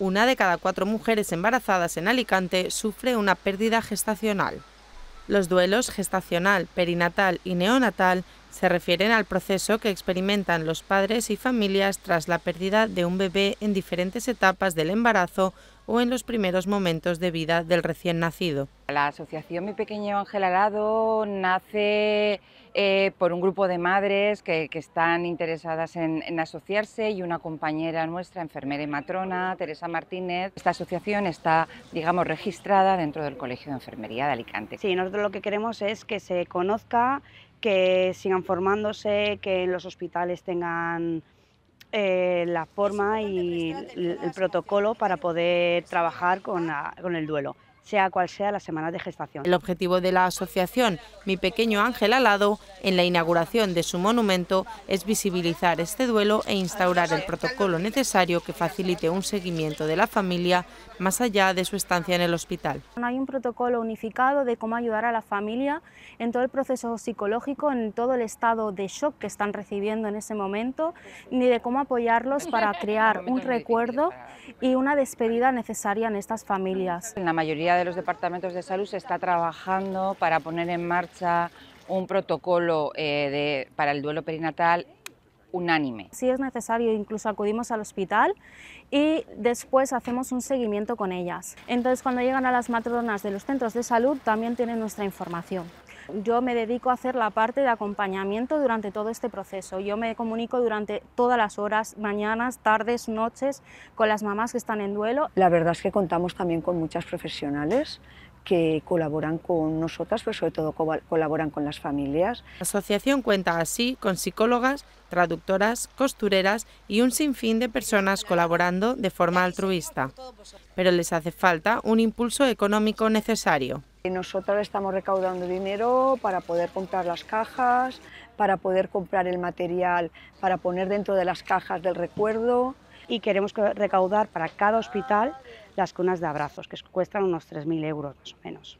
Una de cada cuatro mujeres embarazadas en Alicante sufre una pérdida gestacional. Los duelos gestacional, perinatal y neonatal se refieren al proceso que experimentan los padres y familias tras la pérdida de un bebé en diferentes etapas del embarazo o en los primeros momentos de vida del recién nacido. La asociación Mi Pequeño Ángel Alado nace eh, por un grupo de madres que, están interesadas en, en, asociarse y una compañera nuestra, enfermera y matrona, Teresa Martínez. Esta asociación está, digamos, registrada dentro del Colegio de Enfermería de Alicante. Sí, nosotros lo que queremos es que se conozca que sigan formándose, que en los hospitales tengan eh, la forma y el protocolo para poder trabajar con el duelo sea cual sea la semana de gestación. El objetivo de la asociación Mi Pequeño Ángel Alado en la inauguración de su monumento es visibilizar este duelo e instaurar el protocolo necesario que facilite un seguimiento de la familia más allá de su estancia en el hospital. No Hay un protocolo unificado de cómo ayudar a la familia en todo el proceso psicológico, en todo el estado de shock que están recibiendo en ese momento, ni de cómo apoyarlos para crear un recuerdo y una despedida necesaria en estas familias. En la mayoría de los departamentos de salud se está trabajando para poner en marcha un protocolo eh, para el duelo perinatal unánime. Si es necesario, incluso acudimos al hospital y después hacemos un seguimiento con ellas. Entonces, cuando llegan a las matronas de los centros de salud, también tienen nuestra información. Yo me dedico a hacer la parte de acompañamiento durante todo este proceso. Yo me comunico durante todas las horas, mañanas, tardes, noches, con las mamás que están en duelo. La verdad es que contamos también con muchas profesionales que colaboran con nosotras, pero sobre todo colaboran con las familias. La asociación cuenta así con psicólogas, traductoras, costureras y un sinfín de personas colaborando de forma altruista. Pero les hace falta un impulso económico necesario nosotros estamos recaudando dinero para poder comprar las cajas, para poder comprar el material, para poner dentro de las cajas del recuerdo. Y queremos recaudar para cada hospital las cunas de abrazos, que cuestan unos 3.000 euros más o menos.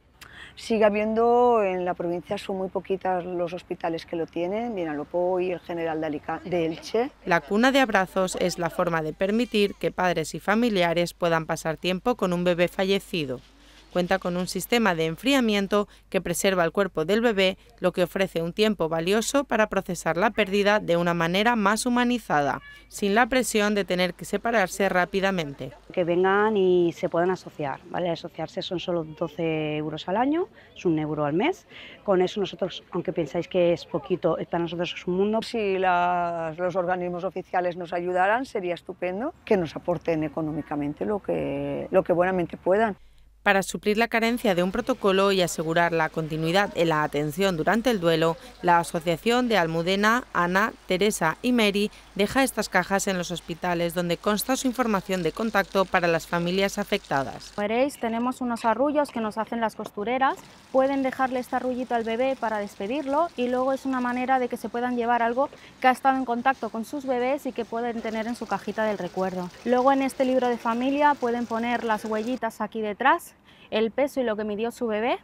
Sigue habiendo, en la provincia son muy poquitas los hospitales que lo tienen, Vinalopó y el General de, de Elche. La cuna de abrazos es la forma de permitir que padres y familiares puedan pasar tiempo con un bebé fallecido cuenta con un sistema de enfriamiento que preserva el cuerpo del bebé, lo que ofrece un tiempo valioso para procesar la pérdida de una manera más humanizada, sin la presión de tener que separarse rápidamente. Que vengan y se puedan asociar, ¿vale? Asociarse son solo 12 euros al año, es un euro al mes. Con eso nosotros, aunque pensáis que es poquito, para nosotros es un mundo. Si los organismos oficiales nos ayudaran, sería estupendo que nos aporten económicamente lo que, lo que buenamente puedan. Para suplir la carencia de un protocolo y asegurar la continuidad en la atención durante el duelo, la Asociación de Almudena, Ana, Teresa y Mary deja estas cajas en los hospitales donde consta su información de contacto para las familias afectadas. Como veréis, tenemos unos arrullos que nos hacen las costureras. Pueden dejarle este arrullito al bebé para despedirlo y luego es una manera de que se puedan llevar algo que ha estado en contacto con sus bebés y que pueden tener en su cajita del recuerdo. Luego en este libro de familia pueden poner las huellitas aquí detrás el peso y lo que midió su bebé.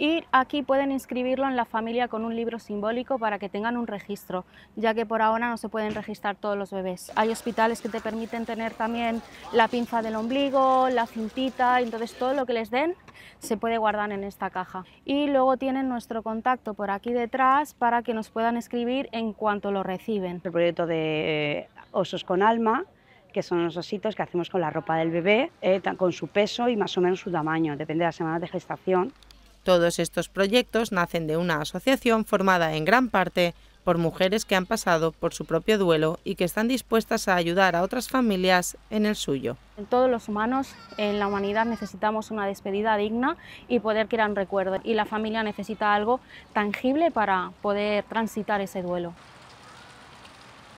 Y aquí pueden inscribirlo en la familia con un libro simbólico para que tengan un registro, ya que por ahora no se pueden registrar todos los bebés. Hay hospitales que te permiten tener también la pinza del ombligo, la cintita, entonces todo lo que les den se puede guardar en esta caja. Y luego tienen nuestro contacto por aquí detrás para que nos puedan escribir en cuanto lo reciben. El proyecto de eh, Osos con Alma que son los ositos que hacemos con la ropa del bebé, eh, con su peso y más o menos su tamaño, depende de las semanas de gestación. Todos estos proyectos nacen de una asociación formada en gran parte por mujeres que han pasado por su propio duelo y que están dispuestas a ayudar a otras familias en el suyo. Todos los humanos en la humanidad necesitamos una despedida digna y poder crear un recuerdo. Y la familia necesita algo tangible para poder transitar ese duelo.